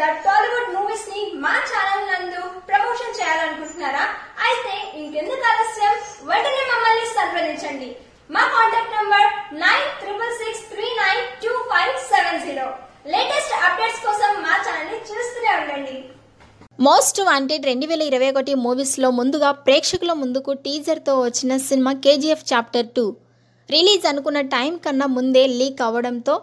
లేదా టాలీవుడ్ మూవీస్ ని మా ఛానల్ నందు ప్రమోషన్ చేయాలనుకుంటున్నారా అయితే ఇంకెందుకు ఆలస్యం వెంటనే మమ్మల్ని సంప్రదించండి మా contact number nine triple six three nine two five seven zero latest updates కోసం మా ఛానల్ ని చూస్తూనే ఉండండి మోస్ట్ వాంటెడ్ రెండు వేల ఇరవై ఒకటి మూవీస్లో ముందుగా ప్రేక్షకుల ముందుకు టీజర్తో వచ్చిన cinema KGF chapter two release అనుకున్న టైం కన్నా ముందే లీక్ అవ్వడంతో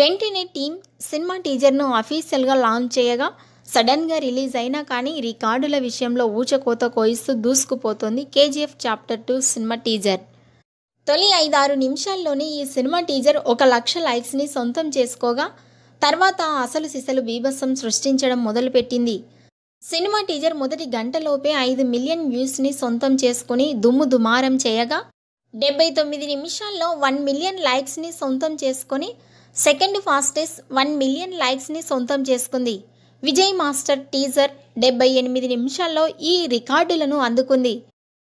వెంటనే టీం సినిమా టీజర్ను అఫీషియల్గా లాంచ్ చేయగా సడన్గా రిలీజ్ అయినా కానీ రికార్డుల విషయంలో ఊచకోత కోయిస్తూ దూసుకుపోతుంది KGF chapter two cinema teaser తొలి ఐదారు నిమిషాల్లోనే ఈ సినిమా టీజర్ ఒక లక్ష లైక్స్ని సొంతం చేసుకోగా తర్వాత అసలు సిసలు బీభత్సం సృష్టించడం మొదలుపెట్టింది సినిమా టీజర్ మొదటి గంటలోపే ఐదు మిలియన్ వ్యూస్ని సొంతం చేసుకుని దుమ్ము దుమారం చేయగా డెబ్బై తొమ్మిది నిమిషాల్లో వన్ మిలియన్ లైక్స్ని సొంతం చేసుకొని సెకండ్ ఫాస్టెస్ట్ వన్ మిలియన్ లైక్స్ని సొంతం చేసుకుంది విజయ్ మాస్టర్ టీజర్ డెబ్బై ఎనిమిది నిమిషాల్లో ఈ రికార్డులను అందుకుంది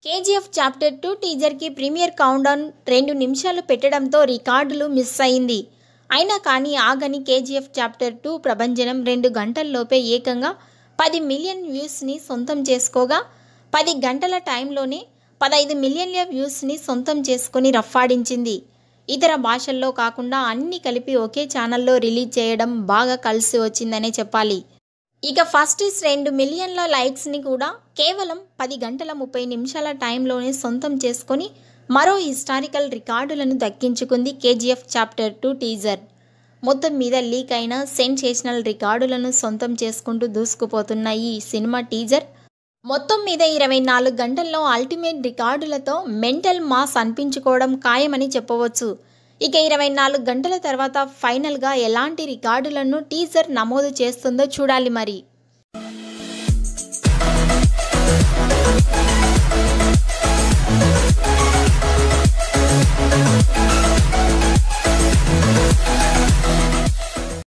కేజీఎఫ్ చాప్టర్ టూ టీజర్కి ప్రీమియర్ కౌంట్డౌన్ రెండు నిమిషాలు పెట్టడంతో రికార్డులు మిస్ అయింది అయినా కానీ ఆగని కేజీఎఫ్ చాప్టర్ టూ ప్రభంజనం రెండు గంటల్లోపే ఏకంగా పది మిలియన్ వ్యూస్ని సొంతం చేసుకోగా పది గంటల టైంలోనే పదహైదు మిలియన్ల వ్యూస్ని సొంతం చేసుకుని రఫాడించింది ఇతర భాషల్లో కాకుండా అన్నీ కలిపి ఒకే ఛానల్లో రిలీజ్ చేయడం బాగా కలిసి వచ్చిందనే చెప్పాలి ఇక ఫస్ట్ రెండు మిలియన్ల లైక్స్ని కూడా కేవలం పది గంటల ముప్పై నిమిషాల టైంలోనే సొంతం చేసుకొని మరో హిస్టారికల్ రికార్డులను దక్కించుకుంది కేజీఎఫ్ చాప్టర్ టూ టీజర్ మొత్తం మీద లీక్ అయిన సెన్సేషనల్ రికార్డులను సొంతం చేసుకుంటూ దూసుకుపోతున్న ఈ సినిమా టీజర్ మొత్తం మీద ఇరవై నాలుగు గంటల్లో అల్టిమేట్ రికార్డులతో మెంటల్ మాస్ అనిపించుకోవడం ఖాయమని చెప్పవచ్చు ఇక ఇరవై నాలుగు గంటల తర్వాత ఫైనల్గా ఎలాంటి రికార్డులను టీజర్ నమోదు చేస్తుందో చూడాలి మరి